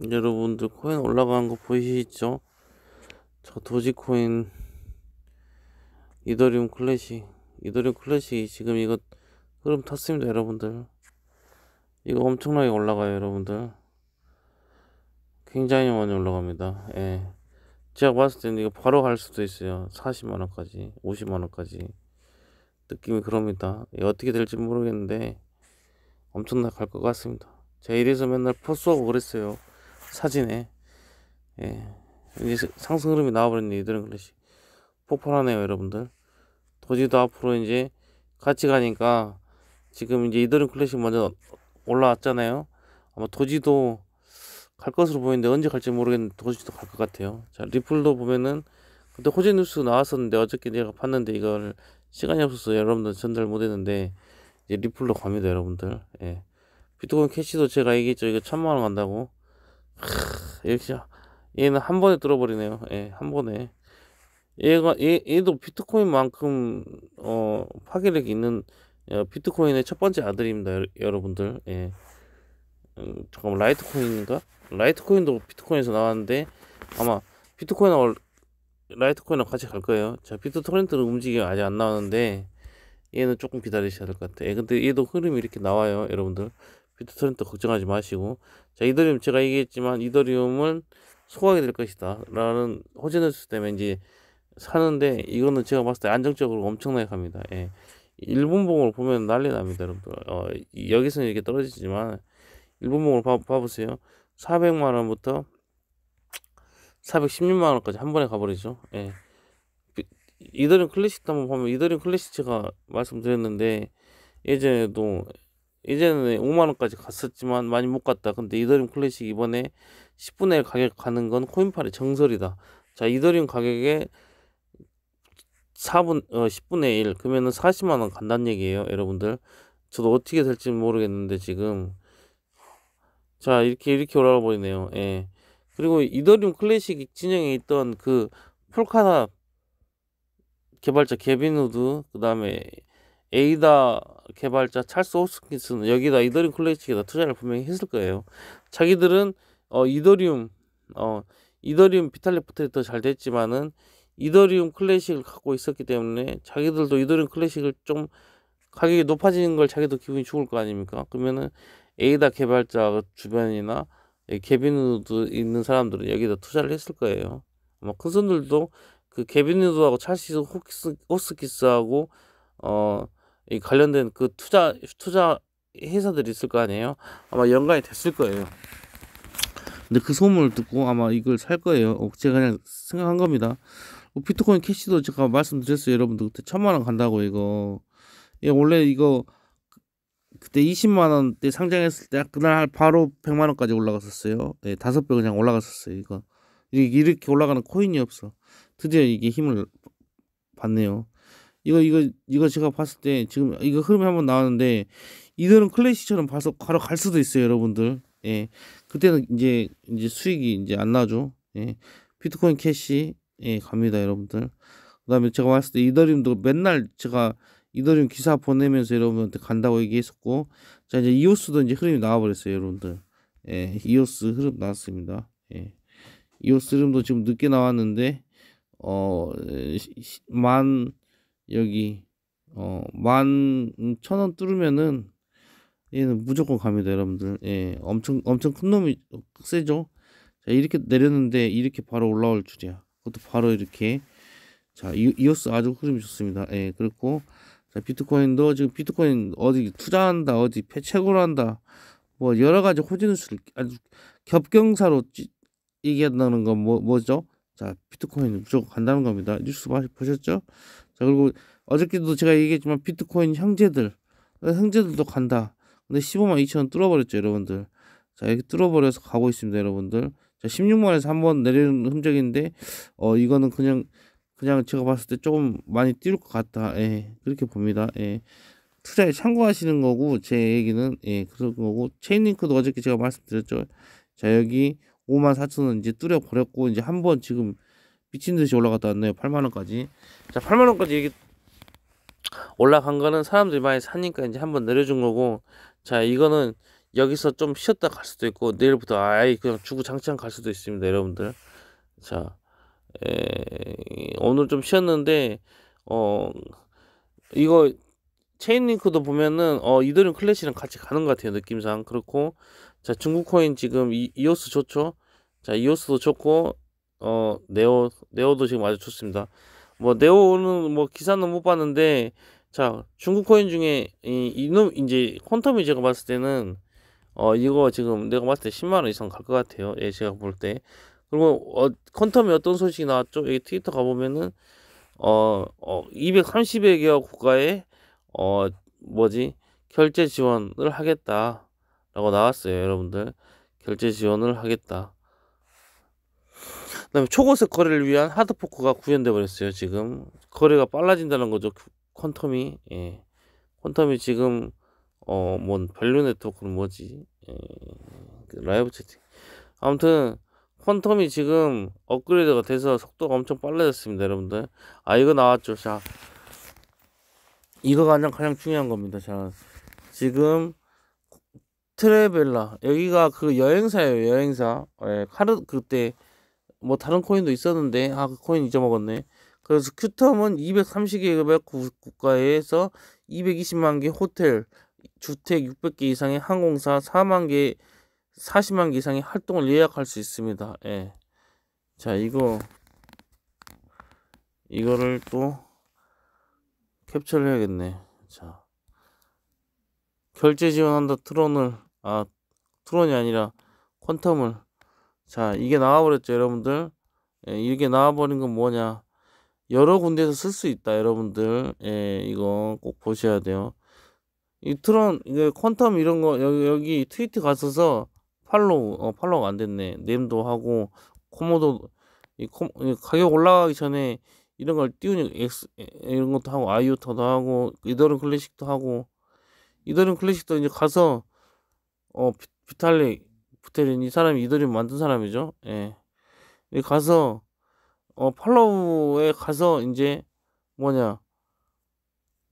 여러분들 코인 올라가는 거 보이시죠? 저 도지코인 이더리움 클래식 이더리움 클래식 이 지금 이거 흐름 탔습니다 여러분들 이거 엄청나게 올라가요 여러분들 굉장히 많이 올라갑니다 예 제가 봤을 때는 이거 바로 갈 수도 있어요 40만원까지 50만원까지 느낌이 그럽니다 예, 어떻게 될지 모르겠는데 엄청나게 갈 것 같습니다 제 이래서 맨날 포스하고 그랬어요 사진에 예, 이제 상승 흐름이 나와버렸는데 이들은 그렇지 폭발하네요 여러분들 도지도 앞으로 이제 같이 가니까 지금 이제 이더리 클래식 먼저 올라왔잖아요 아마 도지도 갈 것으로 보이는데 언제 갈지 모르겠는데 도지도 갈 것 같아요 자 리플도 보면은 그때 호재 뉴스 나왔었는데 어저께 제가 봤는데 이걸 시간이 없어서 여러분들 전달 못했는데 이제 리플로 갑니다 여러분들 예 비트코인 캐시도 제가 얘기했죠 이거 천만원 간다고 크, 역시 얘는 한 번에 뚫어버리네요. 예, 한 번에. 얘가 얘, 얘도 비트코인만큼 어 파괴력 이 있는 어, 비트코인의 첫 번째 아들입니다, 여러분들. 예. 음, 잠깐만 라이트코인인가? 라이트코인도 비트코인에서 나왔는데 아마 비트코인하고 라이트코인하고 같이 갈 거예요. 자, 비트토렌트는 움직임 아직 안 나오는데 얘는 조금 기다리셔야 될 것 같아. 예, 근데 얘도 흐름이 이렇게 나와요, 여러분들. 비트토렌트 그 걱정하지 마시고 자 이더리움 제가 얘기했지만 이더리움은 소각이 될 것이다 라는 호재 뉴스 때문에 이제 사는데 이거는 제가 봤을 때 안정적으로 엄청나게 갑니다 예. 일본봉으로 보면 난리 납니다 여러분들 어, 여기서는 이렇게 떨어지지만 일본봉을 봐, 봐보세요 400만원부터 416만원까지 한 번에 가버리죠 예. 그 이더리움 클래식도 한번 보면 이더리움 클래식 제가 말씀드렸는데 예전에도 예전에 5만원까지 갔었지만 많이 못 갔다. 근데 이더리움 클래식 이번에 10분의 1 가격 가는 건 코인팔의 정설이다. 자, 이더리움 가격에 4분, 어, 10분의 1. 그러면은 40만원 간다는 얘기예요. 여러분들. 저도 어떻게 될지 모르겠는데 지금. 자, 이렇게, 이렇게 올라가 버리네요. 예. 그리고 이더리움 클래식 진영에 있던 그 폴카나 개발자 개빈우드, 그 다음에 에이다 개발자 찰스 호스킨스는 여기다 이더리움 클래식에다 투자를 분명히 했을 거예요. 자기들은 어, 이더리움 어, 이더리움 비탈릭 포트리 더잘 됐지만은 이더리움 클래식을 갖고 있었기 때문에 자기들도 이더리움 클래식을 좀 가격이 높아지는 걸 자기도 기분이 좋을 거 아닙니까? 그러면은 에이다 개발자 주변이나 개비누드 예, 있는 사람들은 여기다 투자를 했을 거예요. 아마 큰 손들도 그 개비누드하고 찰스 호스키스하고 어이 관련된 그 투자 투자 회사들이 있을 거 아니에요. 아마 연관이 됐을 거예요. 근데 그 소문을 듣고 아마 이걸 살 거예요. 어, 제가 그냥 생각한 겁니다. 뭐 비트코인 캐시도 제가 말씀드렸어요. 여러분들 그때 천만 원 간다고 이거. 예, 원래 이거 그때 20만 원대 상장했을 때 그날 바로 100만 원까지 올라갔었어요. 예, 다섯 배 그냥 올라갔었어요. 이거 이렇게 올라가는 코인이 없어. 드디어 이게 힘을 받네요. 이거 이거 이거 제가 봤을 때 지금 이거 흐름이 한번 나왔는데 이들은 클래식처럼 봐서 바로 갈 수도 있어요 여러분들 예 그때는 이제 이제 수익이 이제 안 나죠 예 비트코인 캐시 예 갑니다 여러분들 그 다음에 제가 봤을 때 이더리움도 맨날 제가 이더리움 기사 보내면서 여러분한테 간다고 얘기했었고 자 이제 이오스도 이제 흐름이 나와버렸어요 여러분들 예 이오스 흐름 나왔습니다 예 이오스 흐름도 지금 늦게 나왔는데 어만 여기 어, 만 천 원 뚫으면은 얘는 무조건 갑니다 여러분들 예 엄청 엄청 큰 놈이 어, 세죠 자 이렇게 내렸는데 이렇게 바로 올라올 줄이야 그것도 바로 이렇게 자 이, 이어스 아주 흐름이 좋습니다 예 그렇고 자 비트코인도 지금 비트코인 어디 투자한다 어디 최고로 한다 뭐 여러 가지 호진수를 아주 겹경사로 찌, 얘기한다는 건 뭐, 뭐죠 자 비트코인 무조건 간다는 겁니다 뉴스 많이 보셨죠 자, 그리고 어저께도 제가 얘기했지만 비트코인 형제들, 형제들도 간다. 근데 15만 2천 원 뚫어버렸죠, 여러분들. 자, 이렇게 뚫어버려서 가고 있습니다, 여러분들. 자, 16만에서 한 번 내리는 흔적인데, 어, 이거는 그냥, 그냥 제가 봤을 때 조금 많이 뛸 것 같다. 예, 그렇게 봅니다. 예. 투자에 참고하시는 거고, 제 얘기는, 예, 그런 거고, 체인링크도 어저께 제가 말씀드렸죠. 자, 여기 5 4 0 0 0원 이제 뚫어버렸고, 이제 한 번 지금 미친 듯이 올라갔다 왔네요. 8만 원까지. 자, 8만 원까지 이게 올라간 거는 사람들이 많이 사니까 이제 한번 내려준 거고 자, 이거는 여기서 좀 쉬었다 갈 수도 있고 내일부터 아예 그냥 주구장창 갈 수도 있습니다, 여러분들. 자, 에, 오늘 좀 쉬었는데 어 이거 체인링크도 보면은 어 이더리움 클래시랑 같이 가는 것 같아요 느낌상 그렇고 자 중국 코인 지금 이, 이오스 좋죠 자 이오스도 좋고 어 네오 네오도 지금 아주 좋습니다. 뭐 네오는 뭐 기사는 못 봤는데 자 중국 코인 중에 이, 이놈 이제 콘텀이 제가 봤을 때는 어 이거 지금 내가 봤을 때 10만 원 이상 갈 것 같아요. 예 제가 볼 때. 그리고 어콘텀이 어떤 소식이 나왔죠? 여기 트위터 가 보면은 어, 어 230여 개국 국가에 어 뭐지 결제 지원을 하겠다라고 나왔어요, 여러분들. 결제 지원을 하겠다. 그다음에 초고속 거래를 위한 하드포크가 구현돼 버렸어요. 지금 거래가 빨라진다는 거죠. 그 퀀텀이 예. 퀀텀이 지금 어뭔 밸류 네트워크는 뭐지? 예. 그 라이브 채팅. 아무튼 퀀텀이 지금 업그레이드가 돼서 속도가 엄청 빨라졌습니다, 여러분들. 아 이거 나왔죠. 자. 이거가 가장 가장 중요한 겁니다. 자. 지금 트레벨라 여기가 그 여행사예요 여행사 예, 카르 그때 뭐 다른 코인도 있었는데 아 그 코인 잊어먹었네 그래서 큐텀은 230개의 국가에서 220만 개 호텔 주택 600개 이상의 항공사 4만 개 40만 개 이상의 활동을 예약할 수 있습니다 예. 자 이거 이거를 또 캡처를 해야겠네 자 결제 지원한다 트론을 아 트론이 아니라 퀀텀을 자 이게 나와버렸죠 여러분들 예, 이게 나와버린 건 뭐냐 여러 군데에서 쓸 수 있다 여러분들 예, 이거 꼭 보셔야 돼요 이 트론 이거 퀀텀 이런 거 여기, 여기 트위트 갔어서 팔로우 어 팔로우가 안 됐네 냄도 하고 코모도 이 코, 가격 올라가기 전에 이런 걸 띄우니 엑스 이런 것도 하고 아이오타도 하고 이더른 클래식도 하고 이더른 클래식도 이제 가서 어 비, 비탈릭 부테린 이 사람이 이더리 만든 사람이죠. 예. 가서 어 팔로우에 가서 이제 뭐냐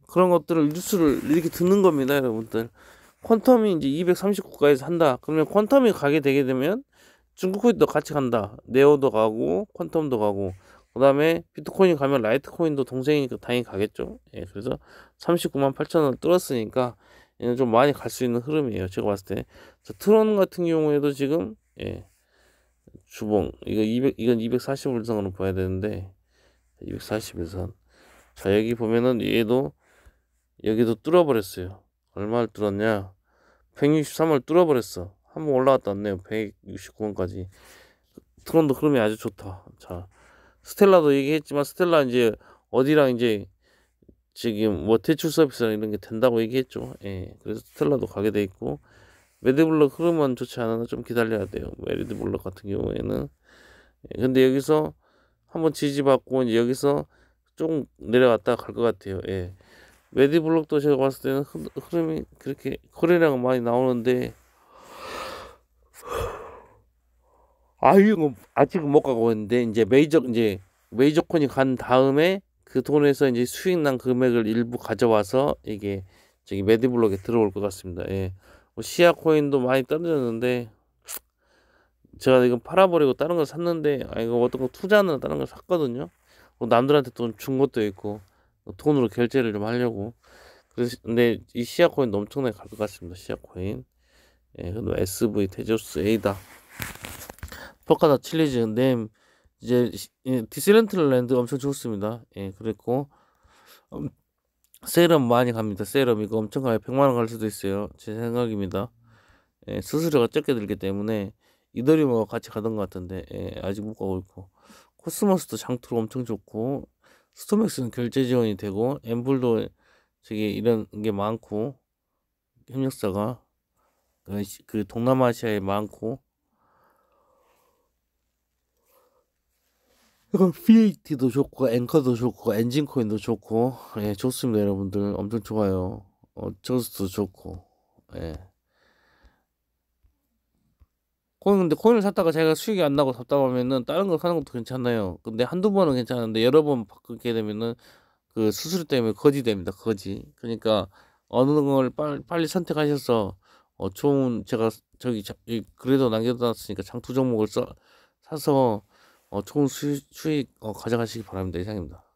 그런 것들을 뉴스를 이렇게 듣는 겁니다, 여러분들. 퀀텀이 이제 239가에서 한다. 그러면 퀀텀이 가게 되게 되면 중국 코인도 같이 간다. 네오도 가고 퀀텀도 가고 그다음에 비트코인 가면 라이트코인도 동생이니까 그 당연히 가겠죠. 예, 그래서 39만 8천 원 뚫었으니까 얘는 좀 많이 갈 수 있는 흐름이에요. 제가 봤을 때. 자, 트론 같은 경우에도 지금, 예, 주봉. 이거 200, 이건 240일선으로 봐야 되는데, 240일선. 자, 여기 보면은 얘도, 여기도 뚫어버렸어요. 얼마를 뚫었냐? 163을 뚫어버렸어. 한번 올라갔다 왔네요. 169원까지. 트론도 흐름이 아주 좋다. 자, 스텔라도 얘기했지만, 스텔라 이제 어디랑 이제 지금 뭐 대출 서비스랑 이런 게 된다고 얘기했죠. 예. 그래서 스텔라도 가게 돼 있고 메디블럭 흐름은 좋지 않아서 좀 기다려야 돼요. 메디블럭 뭐 같은 경우에는 예. 근데 여기서 한번 지지받고 이제 여기서 조금 내려갔다가 갈 것 같아요. 예. 메디블럭도 제가 봤을 때는 흐름이 그렇게 코리랑 많이 나오는데 아 이거 아직은 못 가고 있는데 이제 메이저 이제 메이저콘이 간 다음에 그 돈에서 이제 수익 난 금액을 일부 가져와서 이게 저기 매디블록에 들어올 것 같습니다. 예. 뭐 시아 코인도 많이 떨어졌는데 제가 이거 팔아버리고 다른 걸 샀는데 아 이거 어떤 거 투자는 하 다른 걸 샀거든요. 뭐 남들한테 돈 준 것도 있고 돈으로 결제를 좀 하려고. 그래 근데 이시아 코인 엄청나게 갈 것 같습니다. 시아 코인. 예, 그리고 SV 테조스 에이다. 포카다 칠리즈 램 이제 예, 디스렌트랜드 엄청 좋습니다. 예, 그랬고 음, 세럼 많이 갑니다. 세럼 이거 엄청 가요. 100만 원 갈 수도 있어요. 제 생각입니다. 예, 수수료가 적게 들기 때문에 이더리움하고 같이 가던 것 같은데 예, 아직 못 가고 있고 코스모스도 장투로 엄청 좋고 스톰맥스는 결제 지원이 되고 엠블도 저기 이런 게 많고 협력사가 그, 그 동남아시아에 많고 이거 PAT도 좋고 앵커도 좋고 엔진코인도 좋고 예 좋습니다 여러분들 엄청 좋아요 어 저스도 좋고 예 코인 근데 코인을 샀다가 제가 수익이 안 나고 답답하면은 다른 걸 사는 것도 괜찮아요 근데 한두 번은 괜찮은데 여러 번 바꾸게 되면은 그 수수료 때문에 거지 됩니다 거지 그러니까 어느 걸 빨리, 빨리 선택하셔서 어 좋은 제가 저기 그래도 남겨놨으니까 장투 종목을 써 사서 어, 좋은 수익, 수익 어, 가져가시기 바랍니다. 이상입니다.